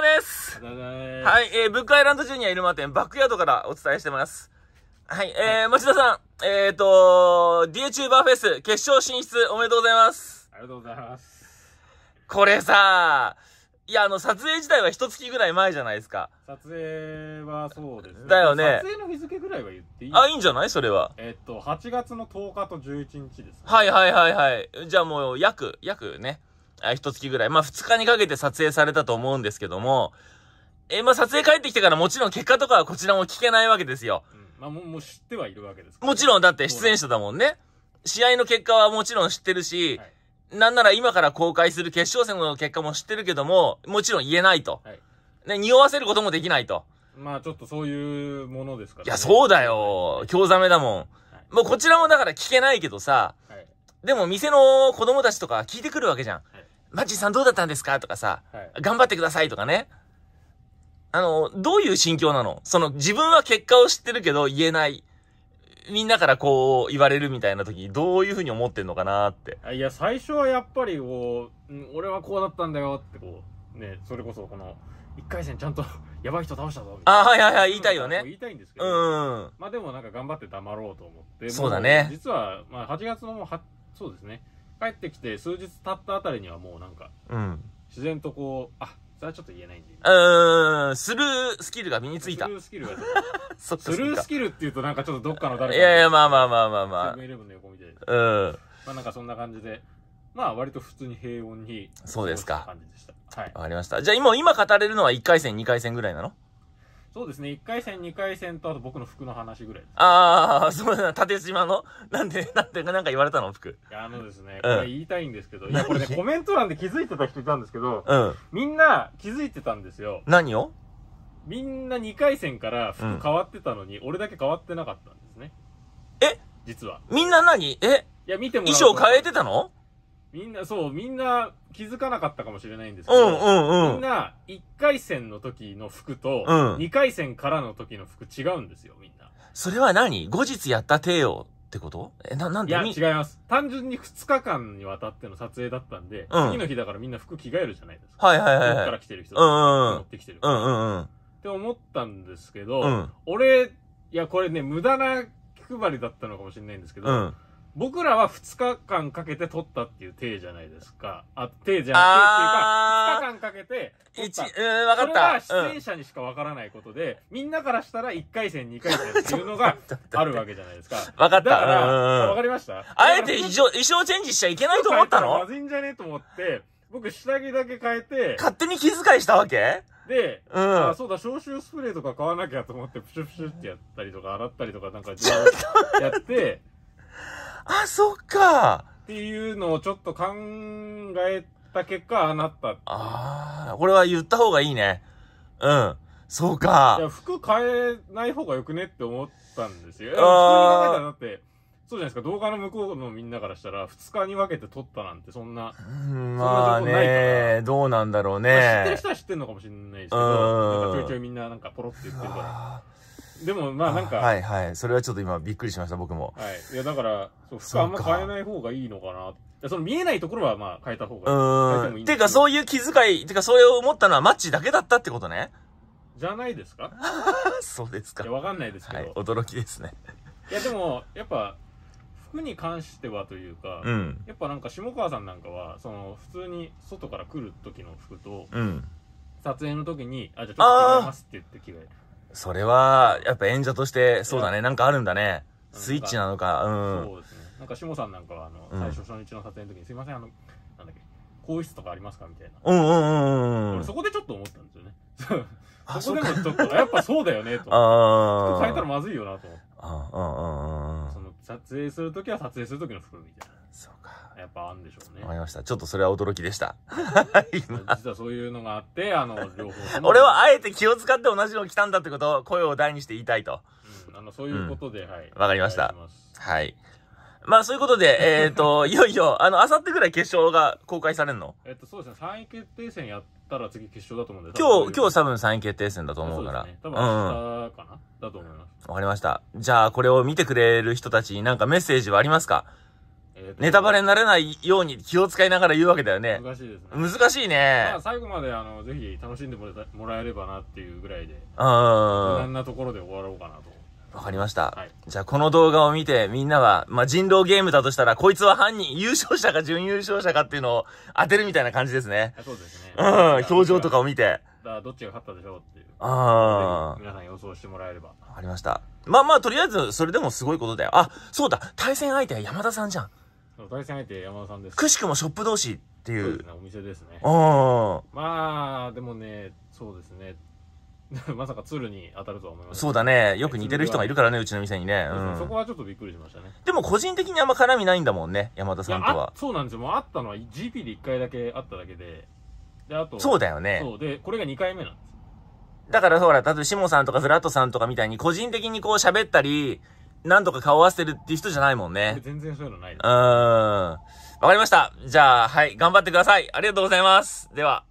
です。はい、えー、ブックアイランドジュニアイルマ店バックヤードからお伝えしてます。はい、えー、町田さん、えー、と、DHUBER フェス決勝進出おめでとうございます。ありがとうございます。これさ、いや、あの、撮影自体は一月ぐらい前じゃないですか。撮影はそうですね。だよね。撮影の日付ぐらいは言っていいあ、いいんじゃないそれは。えっと、8月の10日と11日です、ね、はいはいはいはい。じゃあもう、約、約ね。一月ぐらい。まあ、二日にかけて撮影されたと思うんですけども、えー、まあ、撮影帰ってきてからもちろん結果とかはこちらも聞けないわけですよ。うん、まあ、ももう知ってはいるわけです、ね、もちろん、だって出演者だもんね。試合の結果はもちろん知ってるし、はい、なんなら今から公開する決勝戦の結果も知ってるけども、もちろん言えないと。はい、ね、匂わせることもできないと。まあ、ちょっとそういうものですから、ね、いや、そうだよ。興ざめだもん。はい、もうこちらもだから聞けないけどさ、はい、でも店の子供たちとか聞いてくるわけじゃん。はいマッチンさんどうだったんですかとかさ、はい、頑張ってくださいとかね。あの、どういう心境なのその、自分は結果を知ってるけど言えない。みんなからこう言われるみたいな時、どういうふうに思ってんのかなって。いや、最初はやっぱりこう、俺はこうだったんだよってこう、ね、それこそこの、一回戦ちゃんと やばい人倒したぞみたいな。あ、はいはいはい、言いたいよね。言いたいんですけど。うん。まあでもなんか頑張って黙ろうと思って。そうだね。実は、まあ8月のもうは、そうですね。帰ってきて数日経ったあたりにはもうなんか、自然とこうあそれはちょっと言えないんでうんスルースキルが身についたスルースキルが スルースキルっていうとなんかちょっとどっかの誰かいやいやまあまあまあまあまあセブンイレブンの横みたいうんまあなんかそんな感じでまあ割と普通に平穏にそうですか感じでしたはいわかりましたじゃあ今今語れるのは1回戦2回戦ぐらいなのそうですね、1回戦、2回戦と、あと僕の服の話ぐらいです。ああ、そうだ、縦島の、なんで、なんで、なんか言われたの、服。いや、あのですね、これ言いたいんですけど、いや、これね、コメント欄で気づいてた人いたんですけど、うん。みんな気づいてたんですよ。何をみんな2回戦から服変わってたのに、俺だけ変わってなかったんですね。え実は。みんな何えいや、見ても衣装変えてたのみんな、そう、みんな気づかなかったかもしれないんですけど、うんうんうんみんな、1回戦の時の服と、二2回戦からの時の服違うんですよ、みんな。それは何後日やった帝よってことえ、な、なんいや、違います。単純に2日間にわたっての撮影だったんで、うん次の日だからみんな服着替えるじゃないですか。はいはいはいは遠から来てる人とうんうんかん持ってきてる。うんうんうん。って思ったんですけど、うん俺、いや、これね、無駄な気配りだったのかもしれないんですけど、うん。僕らは2日間かけて撮ったっていう体じゃないですか。あ、体じゃなくて、っていうか、2日間かけて撮一、うっん、わかっそた。れは出演者にしかわからないことで、みんなからしたら1回戦、2回戦っていうのが あるわけじゃないですか。わかっだた。から、わかりましたあえて衣装、衣装チェンジしちゃいけないと思ったまずいんじゃねえと思って、僕下着だけ変えて、勝手に気遣いしたわけで、うんあそうだ、消臭スプレーとか買わなきゃと思って、プシュプシュってやったりとか、洗ったりとか、なんか、やって、あ、そっかっていうのをちょっと考えた結果、ああなったってああ、これは言った方がいいね。うん。そういや、か。服変えない方がよくねって思ったんですよ。いや普通に分けたらだって、そうじゃないですか、動画の向こうのみんなからしたら、2日に分けて撮ったなんて、そんな、うんまあそないね、どうなんだろうまあ知ってる人は知ってるのかもしれないですけど、うんなんかちょいちょいみんななんかポロって言ってるから。でもまあなんかはいはいそれはちょっと今びっくりしました僕もはいいやだからそう服あんま変えない方がいいのかなその見えないところはまあ変えた方がうんていうかそういう気遣いていうかそれを思ったのはマッチだけだったってことねじゃないですか そうですかいやわかんないですけど、はい、驚きですねいやでもやっぱ服に関してはというか、うん、やっぱなんか下川さんなんかはその普通に外から来る時の服と、うん、撮影の時に「あじゃあちょっと着替えます」って言って着替えそれは、やっぱ演者として、そうだね、なんかあるんだね。スイッチなのか、うん。そうですね。なんか、しもさんなんかは、あの、最初初日の撮影の時に、すいません、あの、なんだっけ、更衣室とかありますかみたいな。うんうんうんうん。俺そこでちょっと思ったんですよね。そこでもちょっと、やっぱそうだよね、と。ああ。変えたらまずいよな、と思ああ、ああ、ああ。その、撮影するときは撮影するときの服みたいな。そうやっぱあるんでしょうねりました。ちょっとそれは驚きでした。実はそういうのがあってあの両方俺はあえて気を使って同じの来たんだってことを声を大にして言いたいと。うんあのそういうことで、はいわかりましたはい。まあそういうことで、えっ、と、いよいよ、あの、あさってぐらい決勝が公開されるのえっとそうですね3位決定戦やったら次決勝だと思うんで今日、今日多分3位決定戦だと思うから。そうですね多分うん明日かな、だと思いますわかりました。じゃあ、これを見てくれる人たちになんかメッセージはありますかネタバレになれないように気を使いながら言うわけだよね。難しいですね。難しいね。まあ、最後まで、あの、ぜひ楽しんでもらもらえればなっていうぐらいで、うん。無難なところで終わろうかなと。わかりました。はい、じゃあ、この動画を見て、みんなは、まあ、人狼ゲームだとしたら、こいつは犯人、優勝者か準優勝者かっていうのを当てるみたいな感じですね。そうですね。うん、表情とかを見て。だどっちが勝ったでしょうっていう。ああ。皆さん予想してもらえれば。わかりました。まあまあ、とりあえず、それでもすごいことだよ。あ、そうだ、対戦相手は山田さんじゃん。対戦相手山田さんですくしくもショップ同士っていう、ね、お店ですねあまあでもねそうですね まさか鶴に当たるとは思います、ね、そうだねよく似てる人がいるからねうちの店にね、うん、そこはちょっとびっくりしましたねでも個人的にあんま絡みないんだもんね山田さんとはそうなんですよもう会ったのは GP で1回だけ会っただけでであとそうだよねそうでこれが2回目なんですだからほら、例えば、シモさんとかフラットさんとかみたいに、個人的にこう喋ったり、何とか顔合わせてるっていう人じゃないもんね。全然そういうのない。うん。わかりました。じゃあ、はい、頑張ってください。ありがとうございます。では。